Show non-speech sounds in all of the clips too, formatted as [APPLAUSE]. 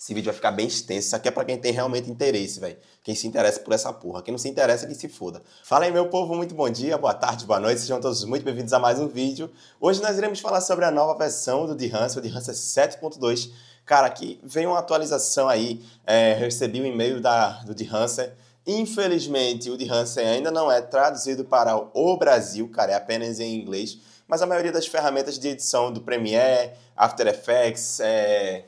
Esse vídeo vai ficar bem extenso. Isso aqui é pra quem tem realmente interesse, velho. Quem se interessa por essa porra. Quem não se interessa, que se foda. Fala aí, meu povo. Muito bom dia, boa tarde, boa noite. Sejam todos muito bem-vindos a mais um vídeo. Hoje nós iremos falar sobre a nova versão do Dehancel, o Dehancel 7.2. Cara, aqui veio uma atualização aí. É, recebi o um e-mail da, do Dehancel. Infelizmente, o Dehancel ainda não é traduzido para o Brasil, cara. É apenas em inglês. Mas a maioria das ferramentas de edição do Premiere, After Effects, é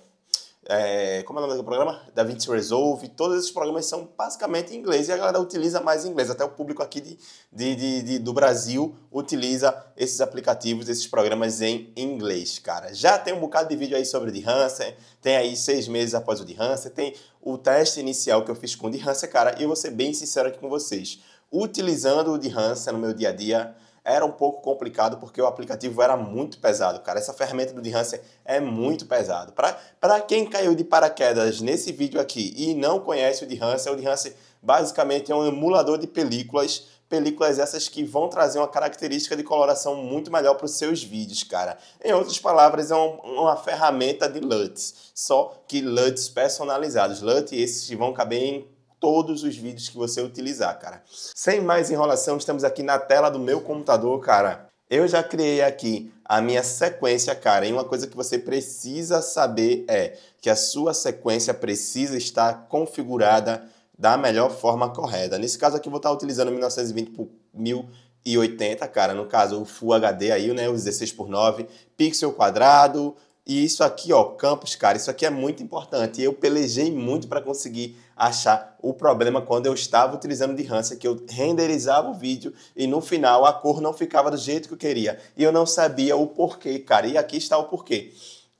é, como é o nome do programa? Da Vinci Resolve, todos esses programas são basicamente em inglês e a galera utiliza mais em inglês. Até o público aqui de, de, de, de, do Brasil utiliza esses aplicativos, esses programas em inglês, cara. Já tem um bocado de vídeo aí sobre o de Hansen, tem aí seis meses após o de Hansen, tem o teste inicial que eu fiz com o de Hansen, cara, e eu vou ser bem sincero aqui com vocês. Utilizando o de Hansen no meu dia a dia, era um pouco complicado porque o aplicativo era muito pesado, cara. Essa ferramenta do Dehancer é muito pesado. Para quem caiu de paraquedas nesse vídeo aqui e não conhece o Dehancer, o Dehancer basicamente é um emulador de películas películas essas que vão trazer uma característica de coloração muito melhor para os seus vídeos, cara. Em outras palavras, é um, uma ferramenta de LUTs, só que LUTs personalizados, LUT esses que vão caber em todos os vídeos que você utilizar, cara. Sem mais enrolação, estamos aqui na tela do meu computador, cara. Eu já criei aqui a minha sequência, cara, e uma coisa que você precisa saber é que a sua sequência precisa estar configurada da melhor forma correta. Nesse caso aqui eu vou estar utilizando 1920 por 1080, cara, no caso o Full HD aí, né, os 16 por 9 pixel quadrado, e isso aqui, ó, campos, cara, isso aqui é muito importante. Eu pelejei muito para conseguir achar o problema quando eu estava utilizando de Hansa, que eu renderizava o vídeo e no final a cor não ficava do jeito que eu queria. E eu não sabia o porquê, cara. E aqui está o porquê.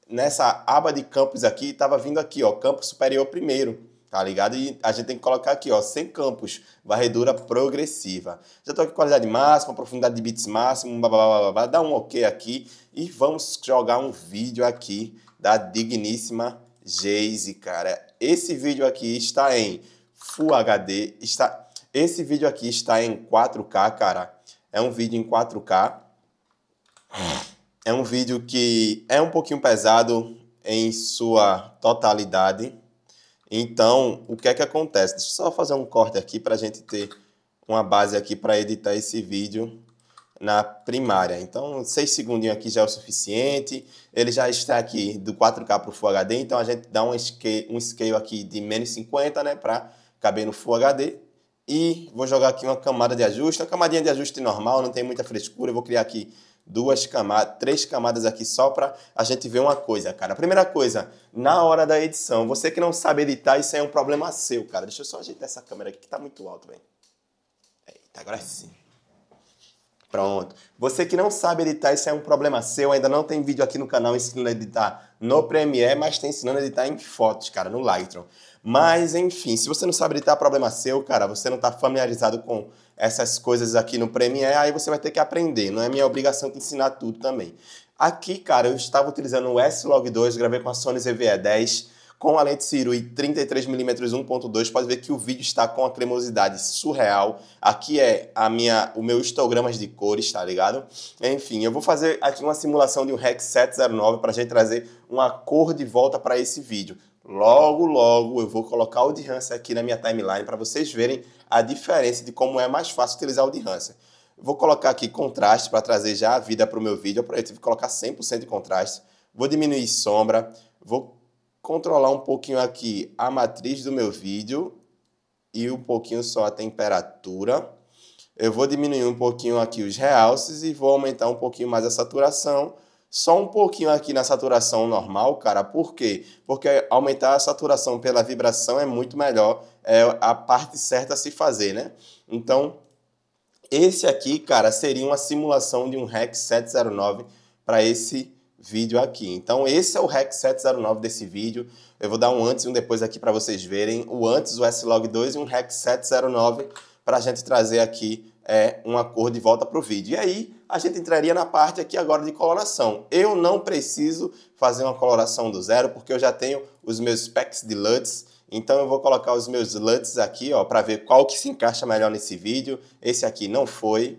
Nessa aba de campos aqui, estava vindo aqui, ó, campo superior primeiro tá ligado? E a gente tem que colocar aqui, ó, sem campos, varredura progressiva. Já tô aqui com qualidade máxima, profundidade de bits máximo, blá, blá, blá, blá, dá um ok aqui e vamos jogar um vídeo aqui da digníssima Geise, cara. Esse vídeo aqui está em Full HD, está esse vídeo aqui está em 4K, cara. É um vídeo em 4K. É um vídeo que é um pouquinho pesado em sua totalidade. Então, o que é que acontece? Deixa eu só fazer um corte aqui para a gente ter uma base aqui para editar esse vídeo na primária. Então, seis segundinhos aqui já é o suficiente. Ele já está aqui do 4K para o Full HD, então a gente dá um scale, um scale aqui de menos 50, né, para caber no Full HD. E vou jogar aqui uma camada de ajuste, uma camadinha de ajuste normal, não tem muita frescura. Eu vou criar aqui duas camadas, três camadas aqui só para a gente ver uma coisa, cara. A primeira coisa, na hora da edição, você que não sabe editar, isso é um problema seu, cara. Deixa eu só ajeitar essa câmera aqui que tá muito alto, velho. Eita, agora sim. Pronto. Você que não sabe editar, isso é um problema seu. Ainda não tem vídeo aqui no canal ensinando a editar no Premiere, mas tem tá ensinando a editar em fotos, cara, no Lightroom. Mas, enfim, se você não sabe editar, é problema seu, cara. Você não está familiarizado com essas coisas aqui no Premiere, aí você vai ter que aprender. Não é minha obrigação te ensinar tudo também. Aqui, cara, eu estava utilizando o S-Log2, gravei com a Sony ZV-E10 com a lente e 33mm 1.2, pode ver que o vídeo está com uma cremosidade surreal. Aqui é a minha, o meu histogramas de cores, tá ligado? Enfim, eu vou fazer aqui uma simulação de um REC 709 para a gente trazer uma cor de volta para esse vídeo. Logo, logo eu vou colocar o de aqui na minha timeline para vocês verem a diferença de como é mais fácil utilizar o de Vou colocar aqui contraste para trazer já a vida para o meu vídeo. Eu tive que colocar 100% de contraste. Vou diminuir sombra, vou controlar um pouquinho aqui a matriz do meu vídeo e um pouquinho só a temperatura. Eu vou diminuir um pouquinho aqui os realces e vou aumentar um pouquinho mais a saturação. Só um pouquinho aqui na saturação normal, cara. Por quê? Porque aumentar a saturação pela vibração é muito melhor. É a parte certa a se fazer, né? Então, esse aqui, cara, seria uma simulação de um REC 709 para esse vídeo aqui. Então esse é o REC 709 desse vídeo. Eu vou dar um antes e um depois aqui para vocês verem. O antes, o S-Log2 e um REC 709 para a gente trazer aqui é, uma cor de volta para o vídeo. E aí a gente entraria na parte aqui agora de coloração. Eu não preciso fazer uma coloração do zero porque eu já tenho os meus specs de LUTs. Então eu vou colocar os meus LUTs aqui ó para ver qual que se encaixa melhor nesse vídeo. Esse aqui não foi.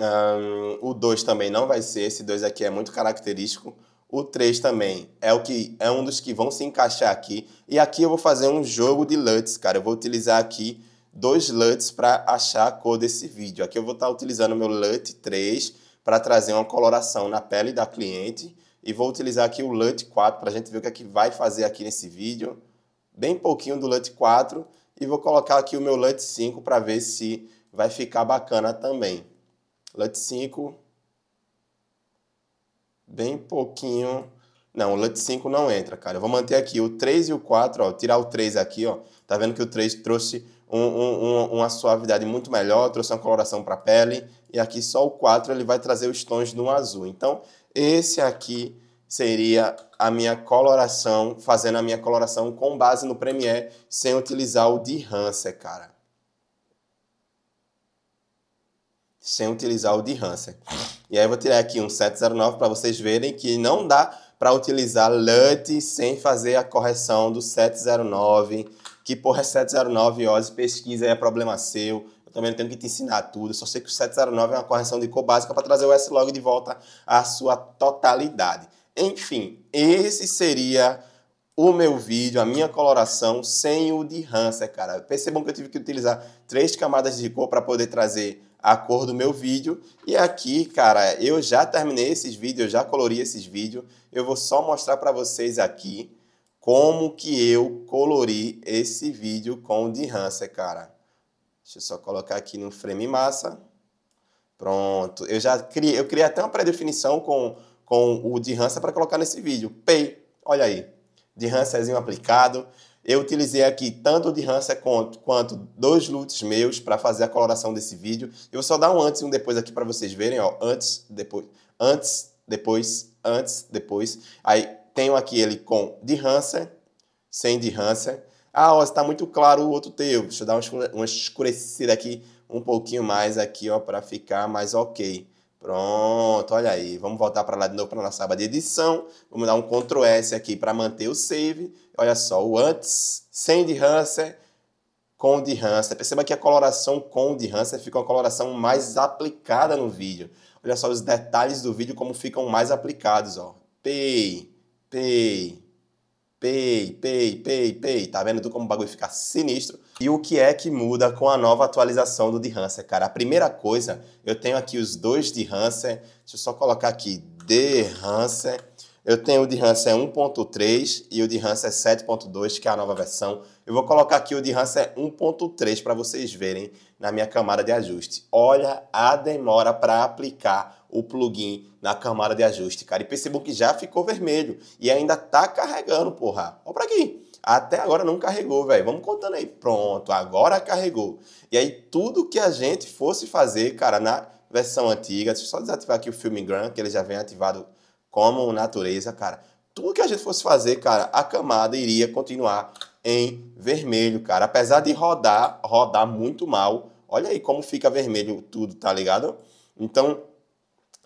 Um, o 2 também não vai ser, esse 2 aqui é muito característico. O 3 também é o que é um dos que vão se encaixar aqui. E aqui eu vou fazer um jogo de LUTs, cara. Eu vou utilizar aqui dois LUTs para achar a cor desse vídeo. Aqui eu vou estar tá utilizando o meu LUT 3 para trazer uma coloração na pele da cliente. E vou utilizar aqui o LUT 4 para a gente ver o que é que vai fazer aqui nesse vídeo. Bem pouquinho do LUT 4. E vou colocar aqui o meu LUT 5 para ver se vai ficar bacana também lut 5, bem pouquinho. Não, o lut 5 não entra, cara. Eu vou manter aqui o 3 e o 4, ó, tirar o 3 aqui, ó. Tá vendo que o 3 trouxe um, um, uma suavidade muito melhor, trouxe uma coloração para a pele. E aqui só o 4 ele vai trazer os tons no azul. Então, esse aqui seria a minha coloração, fazendo a minha coloração com base no Premiere, sem utilizar o de Hanser, cara. sem utilizar o de Hansen. E aí eu vou tirar aqui um 709 para vocês verem que não dá para utilizar LUT sem fazer a correção do 709. Que porra é 709, Ozzy? Pesquisa aí, é problema seu. Eu também não tenho que te ensinar tudo. Só sei que o 709 é uma correção de cor básica para trazer o S-Log de volta à sua totalidade. Enfim, esse seria o meu vídeo, a minha coloração sem o de Hansa, cara. Percebam que eu tive que utilizar três camadas de cor para poder trazer a cor do meu vídeo. E aqui, cara, eu já terminei esses vídeos, eu já colori esses vídeos. Eu vou só mostrar para vocês aqui como que eu colori esse vídeo com o Dehancer, cara. Deixa eu só colocar aqui no frame massa. Pronto. Eu já criei, eu criei até uma pré-definição com, com o Dehancer para colocar nesse vídeo. Pay. Olha aí. Dehancerzinho aplicado. Eu utilizei aqui tanto de Hansa quanto, quanto dois lutes meus para fazer a coloração desse vídeo. Eu vou só dar um antes e um depois aqui para vocês verem, ó. Antes, depois, antes, depois, antes, depois. Aí tenho aqui ele com de Hansa, sem de Hansa. Ah, ó, está muito claro o outro teu. Deixa eu dar uma escurecida aqui um pouquinho mais aqui, ó, para ficar mais ok. Pronto, olha aí. Vamos voltar para lá de novo para nossa aba de edição. Vamos dar um Ctrl S aqui para manter o save. Olha só, o antes, sem de Hanser, com de Hanser. Perceba que a coloração com de Hanser fica uma coloração mais aplicada no vídeo. Olha só os detalhes do vídeo como ficam mais aplicados, ó. Pay, pay, Pay, pay, pay, pay. Tá vendo tu como o bagulho fica sinistro? E o que é que muda com a nova atualização do Dehancer, cara? A primeira coisa, eu tenho aqui os dois Dehancer. Deixa eu só colocar aqui Dehancer. Eu tenho o Dehancer 1.3 e o Dehancer 7.2, que é a nova versão. Eu vou colocar aqui o Dehancer 1.3 para vocês verem na minha camada de ajuste. Olha a demora para aplicar o plugin na camada de ajuste, cara. E percebam que já ficou vermelho e ainda tá carregando, porra. Olha pra aqui. Até agora não carregou, velho. Vamos contando aí. Pronto, agora carregou. E aí tudo que a gente fosse fazer, cara, na versão antiga, deixa eu só desativar aqui o Filme Grant, que ele já vem ativado como natureza, cara. Tudo que a gente fosse fazer, cara, a camada iria continuar em vermelho, cara. Apesar de rodar, rodar muito mal. Olha aí como fica vermelho tudo, tá ligado? Então,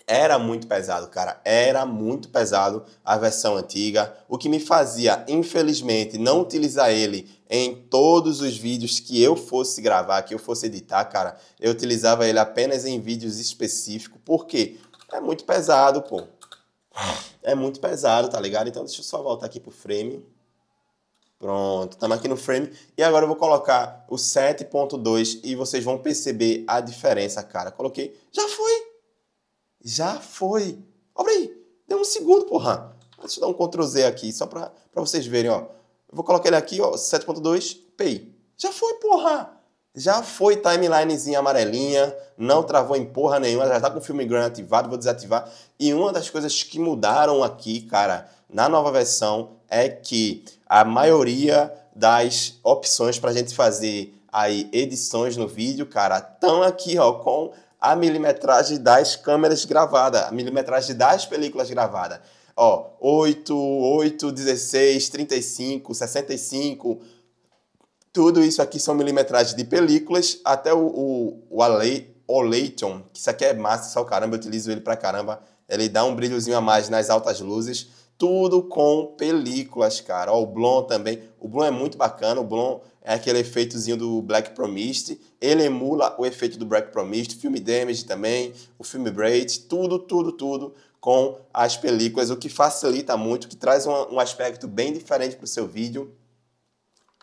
era muito pesado, cara. Era muito pesado a versão antiga, o que me fazia, infelizmente, não utilizar ele em todos os vídeos que eu fosse gravar, que eu fosse editar, cara. Eu utilizava ele apenas em vídeos específicos, Por quê? é muito pesado, pô. É muito pesado, tá ligado? Então deixa eu só voltar aqui pro frame. Pronto, estamos aqui no frame. E agora eu vou colocar o 7.2 e vocês vão perceber a diferença, cara. Coloquei, já foi, já foi. Olha aí. Deu um segundo, porra. Deixa eu dar um Ctrl Z aqui, só para vocês verem, ó. Eu vou colocar ele aqui, ó, 7.2, pay. Já foi, porra. Já foi timelinezinha amarelinha, não travou em porra nenhuma, já está com o filme grande ativado, vou desativar. E uma das coisas que mudaram aqui, cara, na nova versão, é que a maioria das opções para a gente fazer aí edições no vídeo, cara, estão aqui ó, com a milimetragem das câmeras gravadas, a milimetragem das películas gravadas. Ó, 8, 8, 16, 35, 65. Tudo isso aqui são milimetragens de películas, até o, o, o Ale, Oleiton, que isso aqui é massa, só é caramba, eu utilizo ele pra caramba. Ele dá um brilhozinho a mais nas altas luzes. Tudo com películas, cara. Ó, o Blon também. O Blon é muito bacana. O Blon é aquele efeitozinho do Black Promist. Ele emula o efeito do Black Promist, o filme Damage também, o filme Braid, tudo, tudo, tudo com as películas, o que facilita muito, que traz um, um aspecto bem diferente para o seu vídeo.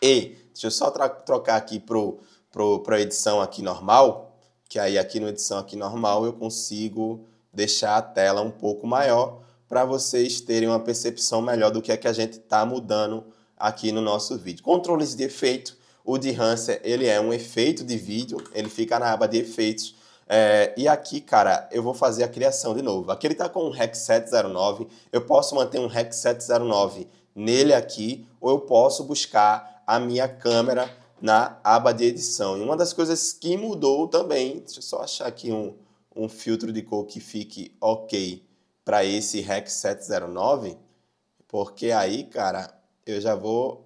E, deixa eu só trocar aqui para a edição aqui normal, que aí aqui no edição aqui normal eu consigo deixar a tela um pouco maior para vocês terem uma percepção melhor do que é que a gente está mudando aqui no nosso vídeo. Controles de efeito, o de Hanser, ele é um efeito de vídeo, ele fica na aba de efeitos. É, e aqui, cara, eu vou fazer a criação de novo. Aqui ele está com um REC 709, eu posso manter um REC 709 nele aqui, ou eu posso buscar a minha câmera na aba de edição. E uma das coisas que mudou também, deixa eu só achar aqui um, um filtro de cor que fique ok para esse REC 709, porque aí, cara, eu já vou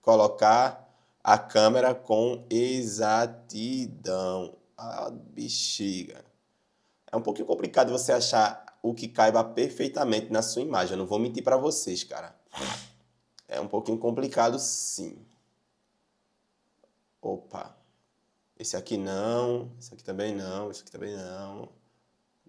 colocar a câmera com exatidão. Ah, bexiga. É um pouquinho complicado você achar o que caiba perfeitamente na sua imagem. Eu não vou mentir para vocês, cara. É um pouquinho complicado, sim. Opa. Esse aqui não, esse aqui também não, esse aqui também não.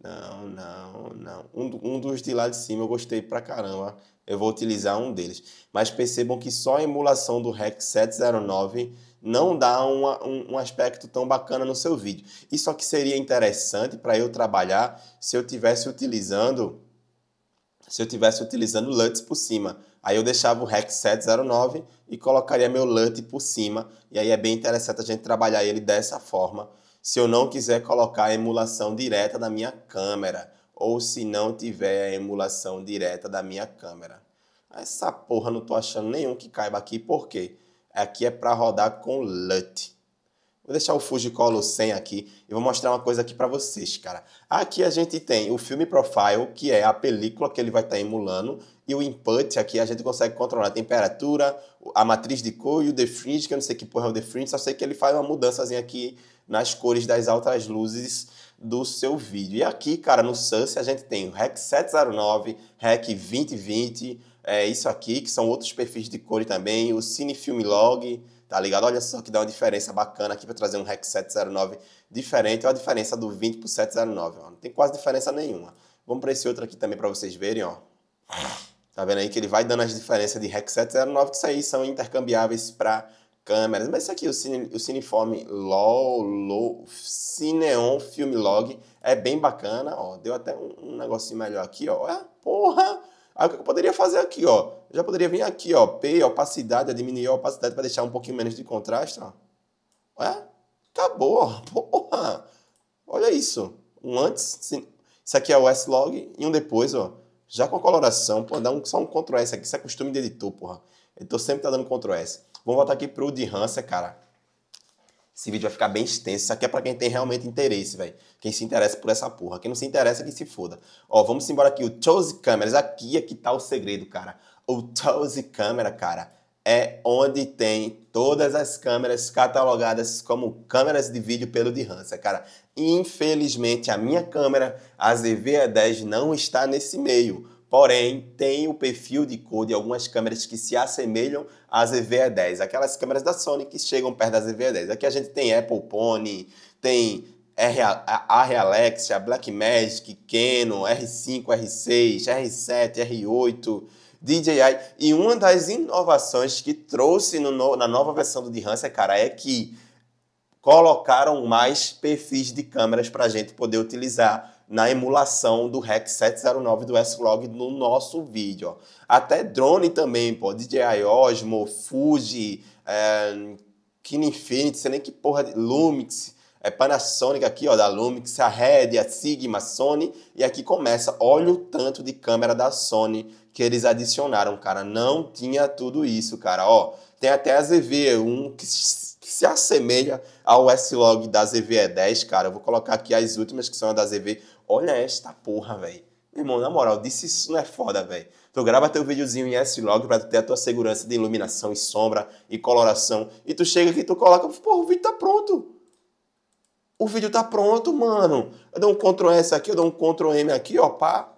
Não, não, não. Um, um dos de lá de cima eu gostei pra caramba eu vou utilizar um deles. Mas percebam que só a emulação do REC 709 não dá uma, um, um, aspecto tão bacana no seu vídeo. Isso aqui seria interessante para eu trabalhar se eu tivesse utilizando se eu tivesse utilizando LUTs por cima. Aí eu deixava o REC 709 e colocaria meu LUT por cima. E aí é bem interessante a gente trabalhar ele dessa forma. Se eu não quiser colocar a emulação direta da minha câmera ou se não tiver a emulação direta da minha câmera. Essa porra não tô achando nenhum que caiba aqui, por quê? Aqui é para rodar com LUT. Vou deixar o Fujicolor 100 aqui e vou mostrar uma coisa aqui para vocês, cara. Aqui a gente tem o Film Profile, que é a película que ele vai estar tá emulando, e o Input, aqui a gente consegue controlar a temperatura, a matriz de cor e o The Fringe, que eu não sei que porra é o The Fringe, só sei que ele faz uma mudançazinha aqui nas cores das altas luzes do seu vídeo. E aqui, cara, no SUS a gente tem o REC 709, REC 2020, é isso aqui, que são outros perfis de cores também, o Cinefilm Log, tá ligado? Olha só que dá uma diferença bacana aqui para trazer um REC 709 diferente, olha é a diferença do 20 pro 709, ó. não tem quase diferença nenhuma. Vamos para esse outro aqui também para vocês verem, ó. Tá vendo aí que ele vai dando as diferenças de REC 709, que isso aí são intercambiáveis para câmeras. Mas isso aqui, o, cine, o Cineform LOL, Cineon Film Log, é bem bacana, ó. Deu até um, um negocinho melhor aqui, ó. Ah, porra! Aí o que eu poderia fazer aqui, ó? já poderia vir aqui, ó, P, opacidade, diminuir a opacidade para deixar um pouquinho menos de contraste, ó. Ué? Acabou, ó. [LAUGHS] Porra! Olha isso. Um antes, esse isso aqui é o S-Log e um depois, ó. Já com a coloração, pô, dá um, só um Ctrl S aqui, isso é costume de editor, porra. Editor sempre tá dando Ctrl S. Vou voltar aqui pro de Hanser, cara. Esse vídeo vai ficar bem extenso. Isso aqui é pra quem tem realmente interesse, velho. Quem se interessa por essa porra. Quem não se interessa, que se foda. Ó, vamos embora aqui. O Chose Cameras. Aqui é que tá o segredo, cara. O Chose Camera, cara, é onde tem todas as câmeras catalogadas como câmeras de vídeo pelo de Hansa, cara. Infelizmente, a minha câmera, a ZV-E10, não está nesse meio Porém, tem o perfil de cor de algumas câmeras que se assemelham às EVE10, aquelas câmeras da Sony que chegam perto das EVE10. Aqui a gente tem Apple Pony, tem R, Alexia, Blackmagic, Canon, R5, R6, R7, R8, DJI. E uma das inovações que trouxe no, na nova versão do Dehancer, cara, é que colocaram mais perfis de câmeras para a gente poder utilizar na emulação do REC 709 do S-Log no nosso vídeo. Até drone também, pô, DJI Osmo, Fuji, é, Kininfinity, sei nem que porra, Lumix, é Panasonic aqui, ó, da Lumix, a Red, a Sigma, a Sony, e aqui começa, olha o tanto de câmera da Sony que eles adicionaram, cara, não tinha tudo isso, cara, ó, tem até a ZV, 1 que se assemelha ao S-Log da ZV-E10, cara, eu vou colocar aqui as últimas que são a da ZV Olha esta porra, velho. Irmão, na moral, disse isso não é foda, velho. Tu grava teu videozinho em S-Log pra ter a tua segurança de iluminação e sombra e coloração. E tu chega aqui e tu coloca, porra, o vídeo tá pronto. O vídeo tá pronto, mano. Eu dou um Ctrl S aqui, eu dou um Ctrl M aqui, ó, pá.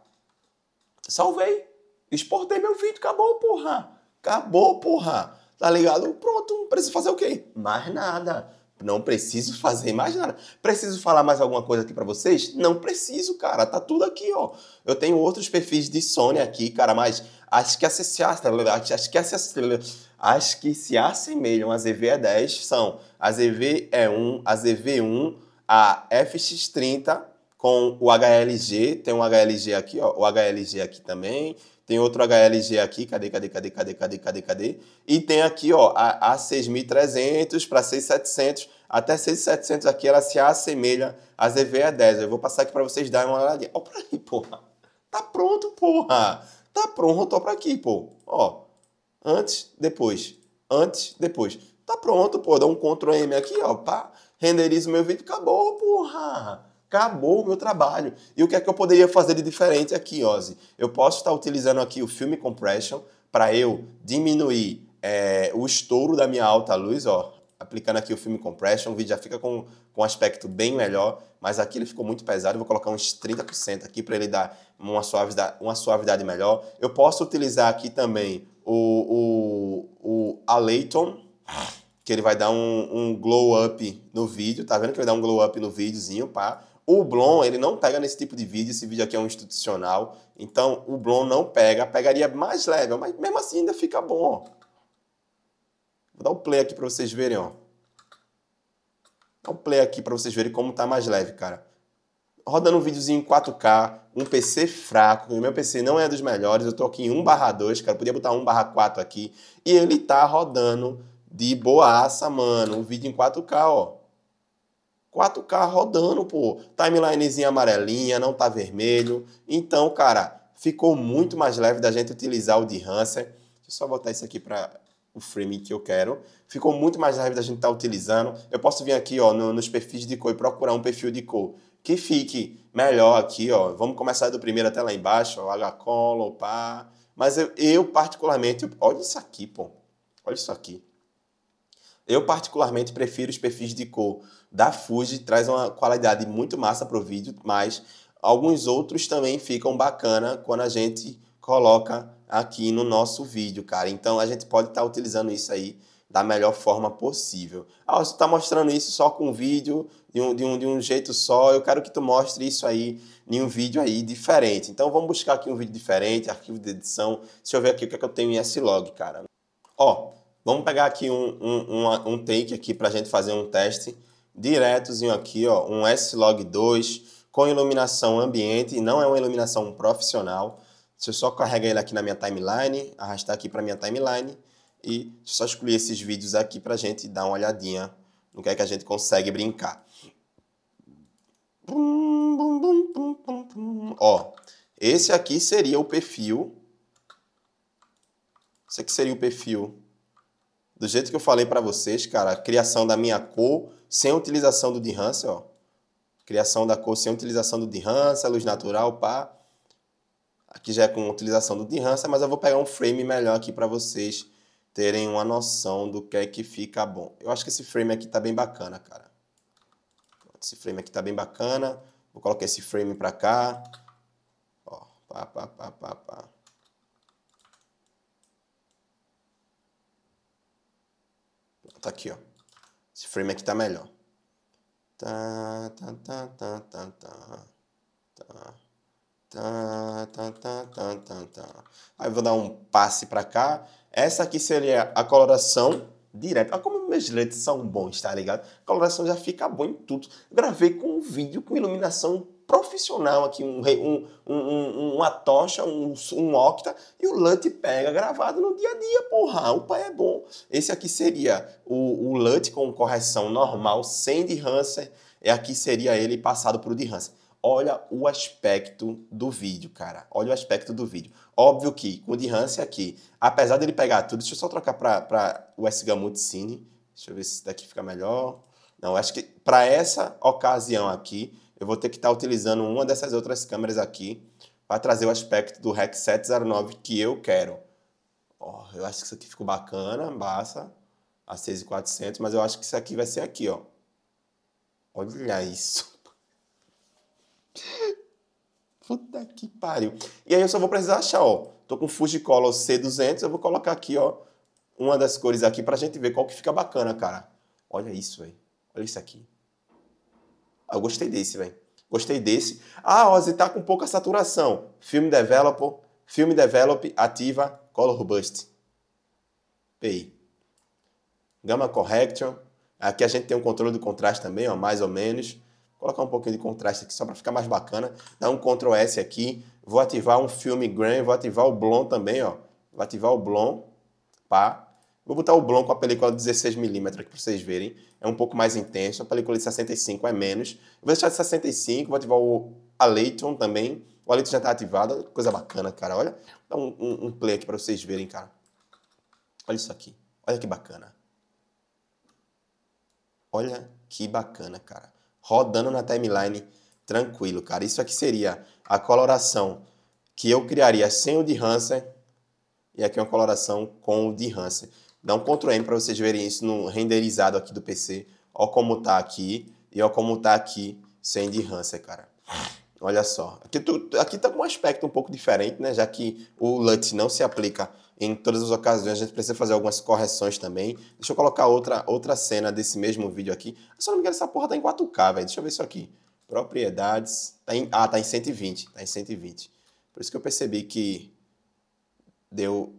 Salvei. Exportei meu vídeo, acabou, porra. Acabou, porra. Tá ligado? Pronto, precisa fazer o quê? Mais nada. Não preciso fazer mais nada. Preciso falar mais alguma coisa aqui para vocês? Não preciso, cara. Tá tudo aqui, ó. Eu tenho outros perfis de Sony aqui, cara, mas acho que acessar, acho que acessar, as que se assemelham as EV10 são a ZV-E1, a ZV1, a FX30 com o HLG, tem um HLG aqui, ó, o HLG aqui também, tem outro HLG aqui, cadê, cadê, cadê, cadê, cadê, cadê, cadê? E tem aqui, ó, a, a 6300 para 6700. Até 6700 aqui ela se assemelha à ZVA10. Eu vou passar aqui para vocês darem uma olhadinha. Ó, para aí, porra. Tá pronto, porra. Tá pronto, ó, para aqui, pô. Ó, antes, depois. Antes, depois. Tá pronto, pô. Dá um Ctrl M aqui, ó, pá. Renderizo meu vídeo, acabou, porra acabou o meu trabalho. E o que é que eu poderia fazer de diferente aqui, Ozzy? Eu posso estar utilizando aqui o filme Compression para eu diminuir é, o estouro da minha alta luz, ó. Aplicando aqui o filme Compression, o vídeo já fica com, com um aspecto bem melhor, mas aqui ele ficou muito pesado, eu vou colocar uns 30% aqui para ele dar uma suavidade, uma suavidade melhor. Eu posso utilizar aqui também o, o, o Alayton, que ele vai dar um, um glow up no vídeo, tá vendo que ele vai dar um glow up no videozinho, pá. O Blon, ele não pega nesse tipo de vídeo, esse vídeo aqui é um institucional, então o Blon não pega, pegaria mais leve, mas mesmo assim ainda fica bom. Vou dar o um play aqui para vocês verem, ó. Dá um play aqui para vocês verem como tá mais leve, cara. Rodando um videozinho em 4K, um PC fraco, o meu PC não é dos melhores, eu tô aqui em 1/2, cara, podia botar 1/4 aqui, e ele tá rodando de boaça, mano, um vídeo em 4K, ó. 4K rodando, pô. Timelinezinha amarelinha, não tá vermelho. Então, cara, ficou muito mais leve da gente utilizar o de Hansen. Deixa eu só botar isso aqui para o frame que eu quero. Ficou muito mais leve da gente estar tá utilizando. Eu posso vir aqui, ó, no, nos perfis de cor e procurar um perfil de cor que fique melhor aqui, ó. Vamos começar do primeiro até lá embaixo, ó, H-Color, pá. Mas eu, eu particularmente, olha isso aqui, pô. Olha isso aqui. Eu particularmente prefiro os perfis de cor da Fuji traz uma qualidade muito massa para o vídeo, mas alguns outros também ficam bacana quando a gente coloca aqui no nosso vídeo, cara. Então a gente pode estar tá utilizando isso aí da melhor forma possível. Ah, você está mostrando isso só com vídeo, de um, de, um, de um jeito só, eu quero que tu mostre isso aí em um vídeo aí diferente. Então vamos buscar aqui um vídeo diferente, arquivo de edição, deixa eu ver aqui o que, é que eu tenho em S-Log, cara. Ó, vamos pegar aqui um, um, um, um take aqui para a gente fazer um teste diretozinho aqui, ó, um S-Log2 com iluminação ambiente, não é uma iluminação profissional. Se eu só carregar ele aqui na minha timeline, arrastar aqui para minha timeline e só escolher esses vídeos aqui para a gente dar uma olhadinha no que é que a gente consegue brincar. Ó, esse aqui seria o perfil. Esse aqui seria o perfil. Do jeito que eu falei para vocês, cara, a criação da minha cor sem utilização do Dehancer, ó. Criação da cor sem utilização do Dehancer, é luz natural, pá. Aqui já é com utilização do Dehancer, mas eu vou pegar um frame melhor aqui para vocês terem uma noção do que é que fica bom. Eu acho que esse frame aqui tá bem bacana, cara. Esse frame aqui tá bem bacana. Vou colocar esse frame para cá. Ó, pá, pá, pá, pá, pá. Tá aqui, ó. Esse frame aqui tá melhor. Tá, tá, tá, tá, tá, tá. Tá. Tá, tá, tá, tá, tá, tá. Aí eu vou dar um passe para cá. Essa aqui seria a coloração direta, Olha como meus LEDs são bons, tá ligado? A coloração já fica boa em tudo. gravei com um vídeo com iluminação profissional aqui, um, um, um, uma tocha, um, um octa, e o LUT pega gravado no dia a dia, porra, o pai é bom. Esse aqui seria o, o LUT com correção normal, sem de Hansen, e é aqui seria ele passado para o de Hansen. Olha o aspecto do vídeo, cara. Olha o aspecto do vídeo. Óbvio que com o de Hansen aqui, apesar dele pegar tudo, deixa eu só trocar para o S-Gamut Cine, deixa eu ver se daqui fica melhor. Não, acho que para essa ocasião aqui, eu vou ter que estar tá utilizando uma dessas outras câmeras aqui para trazer o aspecto do REC 709 que eu quero. Ó, eu acho que isso aqui ficou bacana, massa, a 6400, mas eu acho que isso aqui vai ser aqui, ó. Olha isso. [LAUGHS] Puta que pariu. E aí eu só vou precisar achar, ó. Tô com Color C200, eu vou colocar aqui, ó, uma das cores aqui pra gente ver qual que fica bacana, cara. Olha isso, velho. Olha isso aqui. Ah, eu gostei desse, velho. Gostei desse. Ah, Ozzy tá com pouca saturação. Filme Developer, Filme Develop ativa Color burst PI. Gamma Correction. Aqui a gente tem um controle de contraste também, ó, mais ou menos. Vou colocar um pouquinho de contraste aqui só para ficar mais bacana. Dá um Ctrl S aqui. Vou ativar um filme Grain, vou ativar o Blon também, ó. Vou ativar o Blon. Pá. Vou botar o Blon com a película 16mm aqui para vocês verem. É um pouco mais intenso, a película de 65 é menos. Vou deixar de 65, vou ativar o Aleiton também. O Aleiton já está ativado, coisa bacana, cara. Olha, dá um, um, um play aqui para vocês verem, cara. Olha isso aqui, olha que bacana. Olha que bacana, cara. Rodando na timeline, tranquilo, cara. Isso aqui seria a coloração que eu criaria sem o de Hansen. E aqui é uma coloração com o de Hansen. Dá um Ctrl M para vocês verem isso no renderizado aqui do PC. Ó como tá aqui e ó como tá aqui sem de Hanser, cara. Olha só. Aqui, tu, aqui tá com um aspecto um pouco diferente, né? Já que o LUT não se aplica em todas as ocasiões, a gente precisa fazer algumas correções também. Deixa eu colocar outra, outra cena desse mesmo vídeo aqui. Se eu não me engano, essa porra tá em 4K, velho. Deixa eu ver isso aqui. Propriedades. Tá em, ah, tá em 120. Tá em 120. Por isso que eu percebi que deu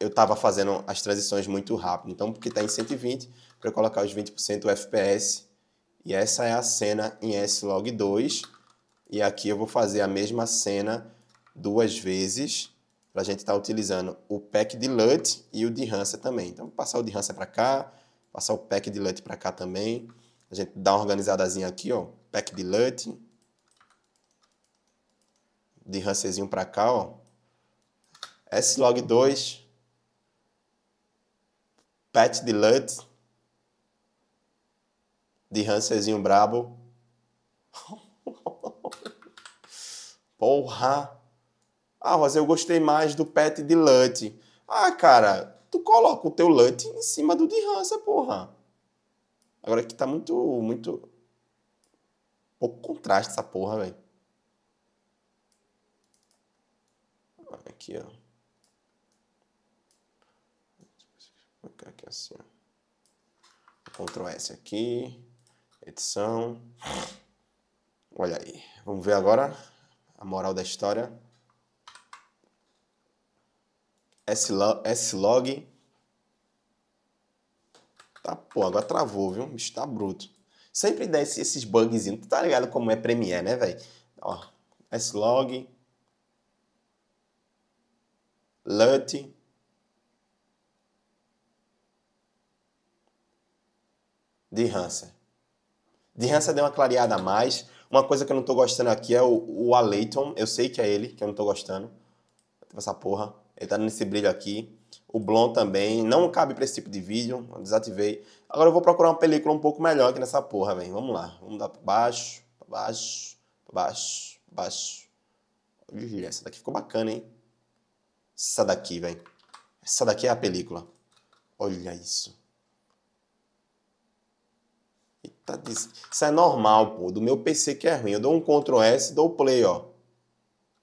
eu estava fazendo as transições muito rápido. Então, porque está em 120, para colocar os 20% FPS. E essa é a cena em S-Log 2. E aqui eu vou fazer a mesma cena duas vezes. Para a gente estar tá utilizando o pack de LUT e o de Hansa também. Então, vou passar o de Hansa para cá, passar o pack de LUT para cá também. A gente dá uma organizadazinha aqui, ó. Pack de LUT. De Hansazinho para cá, ó. S-Log 2 Pat Lut. de Hanserzinho Brabo. [LAUGHS] Porra! Ah, mas eu gostei mais do pet de LUT. Ah, cara, tu coloca o teu LUT em cima do de Hansa, porra. Agora aqui tá muito, muito... Pouco contraste essa porra, velho. Aqui, ó. Vou colocar aqui assim, ó. Ctrl S aqui, edição. Olha aí. Vamos ver agora a moral da história. S-log. Tá, pô, agora travou, viu? bicho tá bruto. Sempre dá esses bugzinhos. Tu tá ligado como é Premiere, né, velho? Ó, S-log. LUT. de Hansa. De Hansa deu uma clareada a mais. Uma coisa que eu não tô gostando aqui é o, o Aleiton. Eu sei que é ele, que eu não tô gostando. Tipo essa porra. Ele tá nesse brilho aqui. O Blon também. Não cabe pra esse tipo de vídeo. Eu desativei. Agora eu vou procurar uma película um pouco melhor aqui nessa porra, velho. Vamos lá. Vamos dar pra baixo, pra baixo, pra baixo, pra baixo. Olha essa daqui ficou bacana, hein? Essa daqui, velho. Essa daqui é a película. Olha isso. Tá, isso é normal, pô, do meu PC que é ruim. Eu dou um Ctrl S, dou play, ó.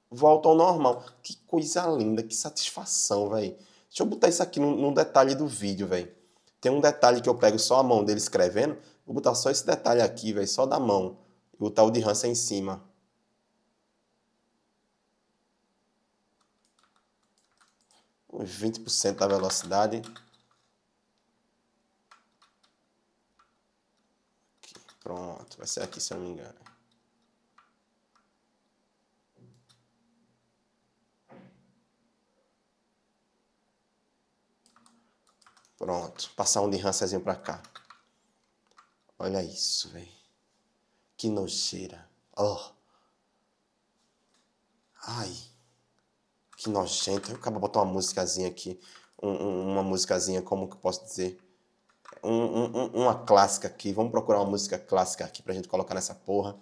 Volta ao normal. Que coisa linda, que satisfação, velho. Deixa eu botar isso aqui no, no detalhe do vídeo, velho. Tem um detalhe que eu pego só a mão dele escrevendo. Vou botar só esse detalhe aqui, velho, só da mão. E botar o de Hansen em cima. Uns 20% da velocidade. Pronto, vai ser aqui se eu não me engano. Pronto, passar um de rancezinho pra cá. Olha isso, velho. Que nojeira. Ó. Oh. Ai. Que nojento. Eu acabo botar uma musicazinha aqui. Um, um, uma musicazinha, como que eu posso dizer? um, um, uma clássica aqui. Vamos procurar uma música clássica aqui pra gente colocar nessa porra.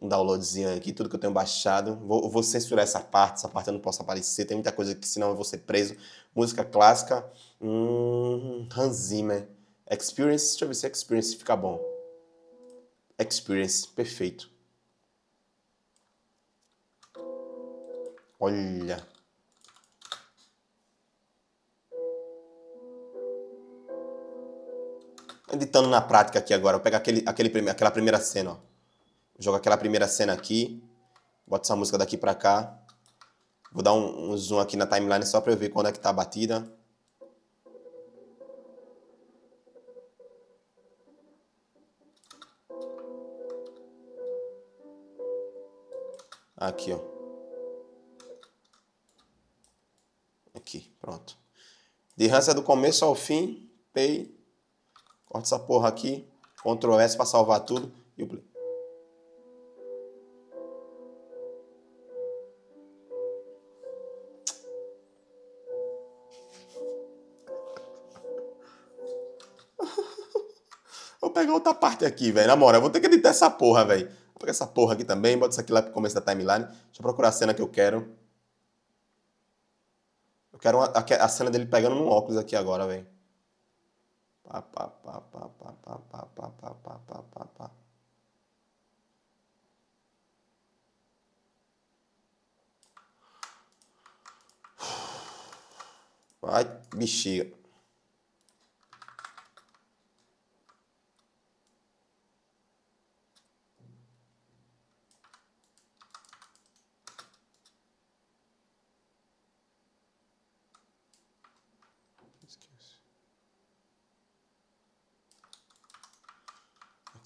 Um downloadzinho aqui, tudo que eu tenho baixado. Vou, vou censurar essa parte, essa parte eu não posso aparecer. Tem muita coisa que senão eu vou ser preso. Música clássica. Hum, Hans Zimmer. Experience, deixa eu ver se Experience fica bom. Experience, perfeito. Olha. editando na prática aqui agora. Eu pego aquele, aquele, aquela primeira cena, ó. Jogo aquela primeira cena aqui. Boto essa música daqui pra cá. Vou dar um, um zoom aqui na timeline só pra eu ver quando é que tá a batida. Aqui, ó. Aqui, pronto. De rança do começo ao fim, pay Corta essa porra aqui. Ctrl S para salvar tudo. E o play. [LAUGHS] Vou pegar outra parte aqui, velho. Na moral, eu vou ter que editar essa porra, velho. Vou pegar essa porra aqui também, bota isso aqui lá pro começo da timeline. Deixa eu procurar a cena que eu quero. Eu quero uma, a, a, cena dele pegando num óculos aqui agora, velho. Right, apa apa apa apa apa apa apa apa apa,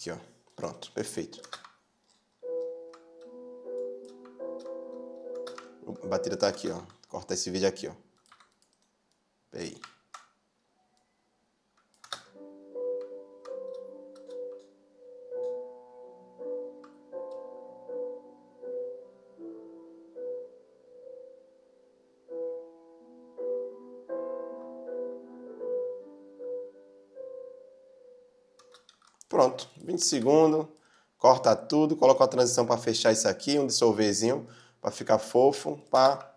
Aqui, ó. Pronto, perfeito. A bateria tá aqui, ó. Cortar esse vídeo aqui, ó. 20 segundos, corta tudo, coloca a transição para fechar isso aqui, um dissolverzinho para ficar fofo, pá.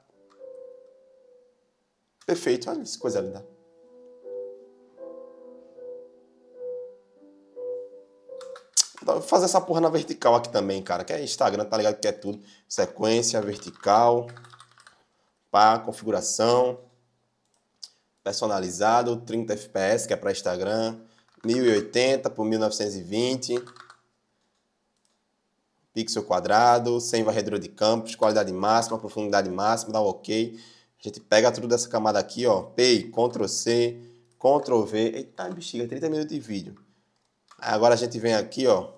Perfeito, olha que coisa linda. Então, fazer essa porra na vertical aqui também, cara, que é Instagram, tá ligado que é tudo. Sequência, vertical, pá, configuração personalizado, 30 FPS, que é para Instagram, 1080 por 1920, pixel quadrado, sem varredura de campos, qualidade máxima, profundidade máxima, dá um OK. A gente pega tudo dessa camada aqui, ó, P, Ctrl C, Ctrl V, eita bexiga, 30 minutos de vídeo. Agora a gente vem aqui, ó,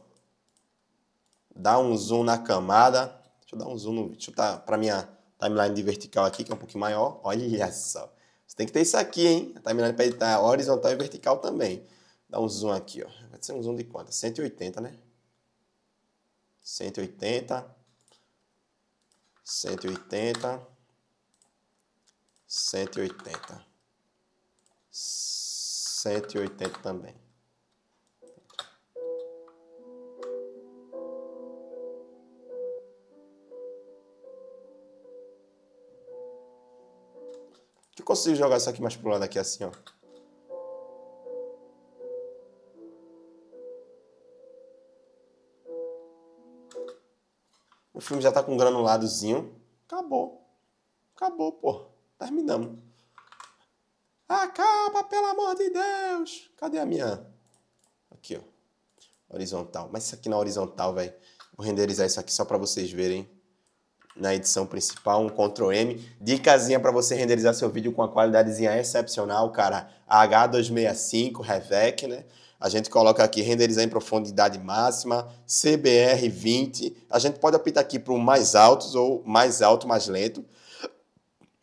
dá um zoom na camada, deixa eu dar um zoom, no, deixa eu tá para minha timeline de vertical aqui, que é um pouquinho maior, olha só. Você tem que ter isso aqui, hein? A timeline para editar horizontal e vertical também. Dá um zoom aqui, ó. Vai ser um zoom de quanto? 180, né? 180. 180. 180. 180 também. Eu consigo jogar isso aqui mais pro lado aqui assim, ó. O filme já tá com um granuladozinho. Acabou. Acabou, pô. Terminamos. Acaba, pelo amor de Deus! Cadê a minha? Aqui, ó. Horizontal. Mas isso aqui na horizontal, velho. Vou renderizar isso aqui só pra vocês verem na edição principal, um Ctrl M. Dicasinha para você renderizar seu vídeo com uma qualidadezinha excepcional, cara. H265, Revec, né? A gente coloca aqui renderizar em profundidade máxima, CBR 20. A gente pode apitar aqui para o mais alto ou mais alto, mais lento.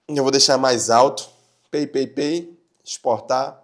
Eu vou deixar mais alto. Pay, pay, pay. Exportar.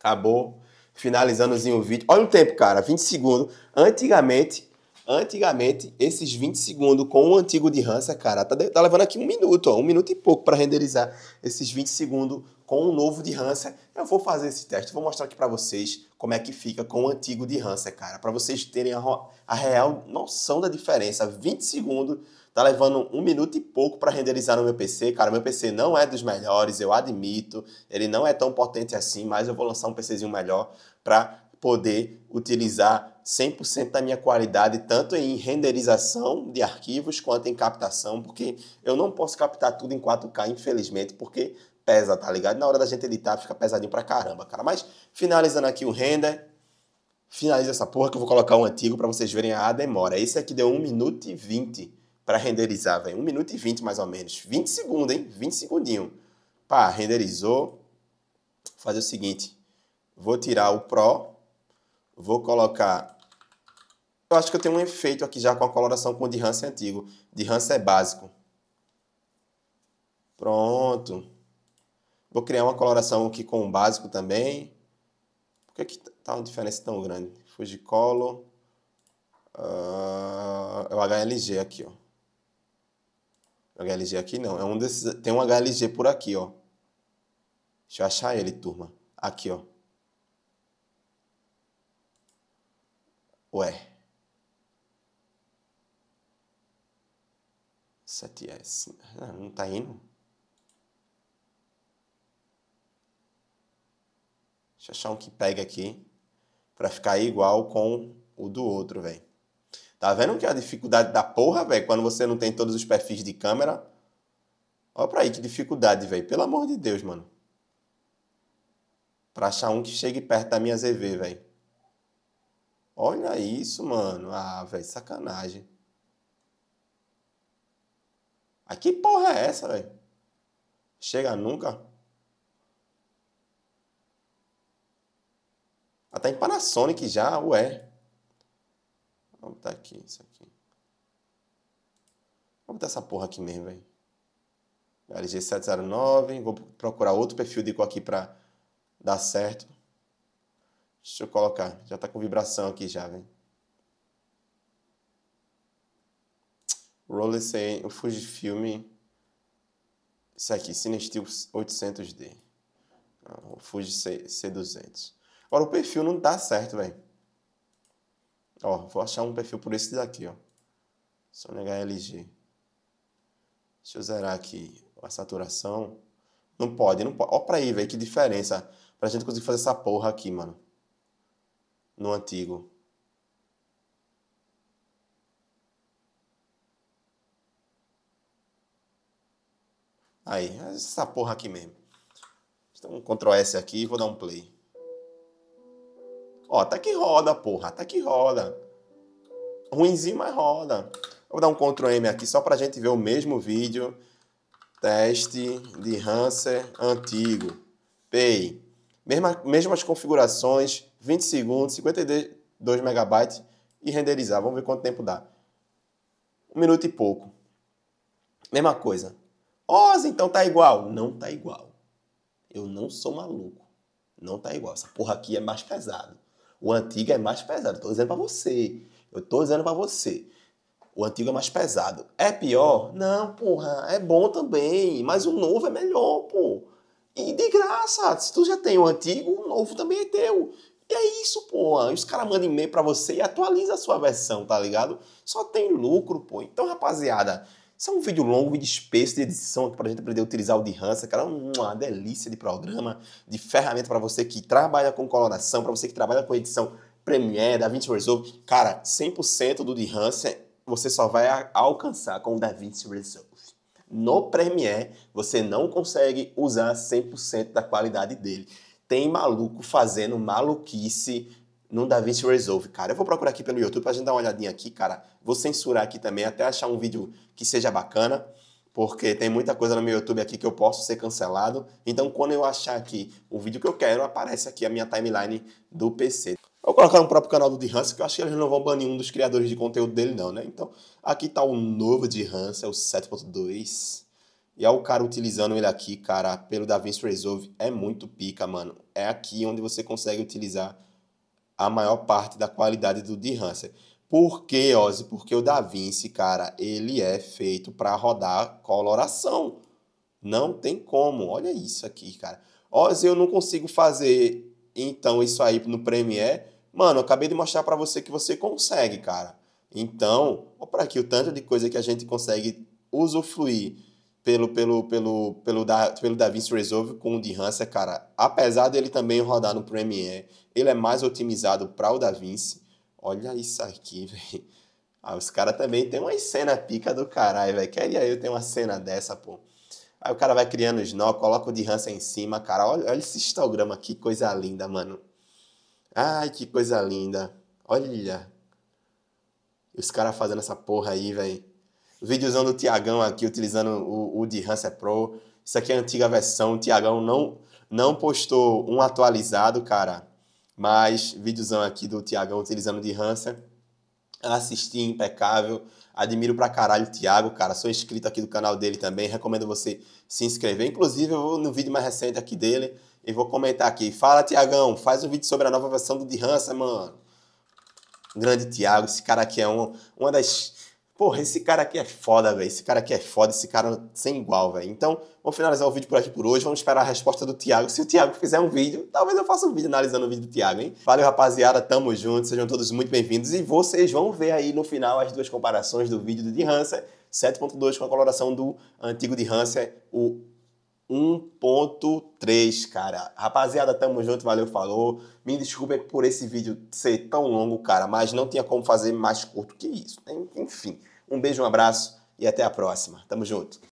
Acabou. Finalizando o vídeo. Olha o tempo, cara. 20 segundos. Antigamente, antigamente, esses 20 segundos com o antigo de Hansa, cara, tá, tá levando aqui um minuto, ó, um minuto e pouco para renderizar esses 20 segundos com o novo de Hanser. Eu vou fazer esse teste, vou mostrar aqui para vocês como é que fica com o antigo de Hanser, cara, para vocês terem a, a, real noção da diferença. 20 segundos, tá levando um minuto e pouco para renderizar no meu PC, cara. Meu PC não é dos melhores, eu admito, ele não é tão potente assim, mas eu vou lançar um PCzinho melhor para poder utilizar 100% da minha qualidade, tanto em renderização de arquivos quanto em captação, porque eu não posso captar tudo em 4K, infelizmente, porque pesa, tá ligado? Na hora da gente editar fica pesadinho pra caramba, cara. Mas finalizando aqui o render, finaliza essa porra que eu vou colocar um antigo para vocês verem a demora. Esse aqui deu 1 minuto e 20 para renderizar, velho. 1 minuto e 20 mais ou menos. 20 segundos, hein? 20 segundinho. Pá, renderizou. Vou fazer o seguinte, vou tirar o Pro, vou colocar... Eu acho que eu tenho um efeito aqui já com a coloração com o de Hans antigo. De Hans é básico. Pronto. Vou criar uma coloração aqui com o básico também. Por que, que tá uma diferença tão grande? Fujicolo. Uh, ah, é o HLG aqui, ó. HLG aqui não, é um desses, tem um HLG por aqui, ó. Deixa eu achar ele, turma. Aqui, ó. Ué. 7S. Não, não tá indo. Deixa eu achar um que pega aqui. Pra ficar igual com o do outro, velho. Tá vendo que é a dificuldade da porra, velho? Quando você não tem todos os perfis de câmera. Olha pra aí que dificuldade, velho. Pelo amor de Deus, mano. Pra achar um que chegue perto da minha ZV, velho. Olha isso, mano. Ah, velho, sacanagem. Mas que porra é essa, velho? Chega nunca. Até tá em Panasonic já, ué. Vamos botar aqui, isso aqui. Vamos botar essa porra aqui mesmo, velho. LG 709, vou procurar outro perfil de cor aqui pra dar certo. Deixa eu colocar, já tá com vibração aqui já, velho. Roller sem o Fujifilm. Isso aqui, Cinestill 800D. o Fuji C, C200. Agora, o perfil não tá certo, velho. Ó, vou achar um perfil por esse daqui, ó. negar HLG. Deixa eu zerar aqui a saturação. Não pode, não pode. Ó pra aí, velho, que diferença. Pra gente conseguir fazer essa porra aqui, mano. No antigo. Aí, essa porra aqui mesmo. Então, Ctrl S aqui e vou dar um play. Ó, até tá que roda, porra, até tá que roda. Ruinzinho, mas roda. Vou dar um Ctrl M aqui só pra gente ver o mesmo vídeo. Teste de Hanser antigo. Pay. Mesma, mesmas configurações, 20 segundos, 52 megabytes e renderizar. Vamos ver quanto tempo dá. Um minuto e pouco. Mesma coisa. Oz, então tá igual. Não tá igual. Eu não sou maluco. Não tá igual. Essa porra aqui é mais pesada. O antigo é mais pesado. Estou dizendo para você. Eu estou dizendo para você. O antigo é mais pesado. É pior? Não, porra. É bom também. Mas o novo é melhor, pô. E de graça. Se tu já tem o antigo, o novo também é teu. E é isso, porra. E os caras mandam e-mail pra você e atualiza a sua versão, tá ligado? Só tem lucro, pô. Então, rapaziada, isso é um vídeo longo, vídeo espesso de edição para a gente aprender a utilizar o de Hansa, cara, uma delícia de programa, de ferramenta para você que trabalha com coloração, para você que trabalha com edição Premiere, DaVinci Resolve. Cara, 100% do de Hansa você só vai alcançar com o DaVinci Resolve. No Premiere, você não consegue usar 100% da qualidade dele. Tem maluco fazendo maluquice no DaVinci Resolve, cara. Eu vou procurar aqui pelo YouTube pra gente dar uma olhadinha aqui, cara. Vou censurar aqui também até achar um vídeo que seja bacana, porque tem muita coisa no meu YouTube aqui que eu posso ser cancelado. Então, quando eu achar aqui o vídeo que eu quero, aparece aqui a minha timeline do PC. Vou colocar no próprio canal do de Hans, que eu acho que eles não vão banir um dos criadores de conteúdo dele não, né? Então, aqui tá o novo de Hans, é o 7.2. E é o cara utilizando ele aqui, cara, pelo DaVinci Resolve, é muito pica, mano. É aqui onde você consegue utilizar a maior parte da qualidade do de Hanser. Por quê, Ozzy? Porque o Da Vinci, cara, ele é feito para rodar coloração. Não tem como. Olha isso aqui, cara. Ozzy, eu não consigo fazer então isso aí no Premiere. Mano, eu acabei de mostrar para você que você consegue, cara. Então, olha para aqui o tanto de coisa que a gente consegue usufruir pelo, pelo, pelo, pelo, da, pelo DaVinci Resolve com o de Hansa, cara, apesar dele também rodar no Premiere, ele é mais otimizado para o DaVinci. Olha isso aqui, [LAUGHS] velho. Ah, os caras também tem uma cena pica do caralho, velho. Queria eu ter uma cena dessa, pô. Aí o cara vai criando os nó, coloca o de Hansa em cima, cara. Olha, olha esse histograma, que coisa linda, mano. Ai, que coisa linda. Olha. Os caras fazendo essa porra aí, velho. Vídeozão do Tiagão aqui, utilizando o, o de Hansa Pro. Isso aqui é a antiga versão. O Tiagão não, não postou um atualizado, cara. Mas vídeozão aqui do Tiagão utilizando o de Hansa. Assisti, impecável. Admiro pra caralho o Thiago, cara. Sou inscrito aqui do canal dele também. Recomendo você se inscrever. Inclusive, eu vou no vídeo mais recente aqui dele e vou comentar aqui. Fala, Tiagão, faz um vídeo sobre a nova versão do De Hansa, mano. Grande Thiago, esse cara aqui é um, uma das Porra, esse cara aqui é foda, velho. Esse cara aqui é foda, esse cara sem igual, velho. Então, vamos finalizar o vídeo por aqui por hoje. Vamos esperar a resposta do Thiago. Se o Thiago fizer um vídeo, talvez eu faça um vídeo analisando o vídeo do Thiago, hein? Valeu, rapaziada. Tamo junto. Sejam todos muito bem-vindos. E vocês vão ver aí no final as duas comparações do vídeo do De Hanser 7.2 com a coloração do antigo De Hanser, o 1.3, cara. Rapaziada, tamo junto, valeu, falou. Me desculpem por esse vídeo ser tão longo, cara, mas não tinha como fazer mais curto que isso. Né? Enfim. Um beijo, um abraço e até a próxima. Tamo junto.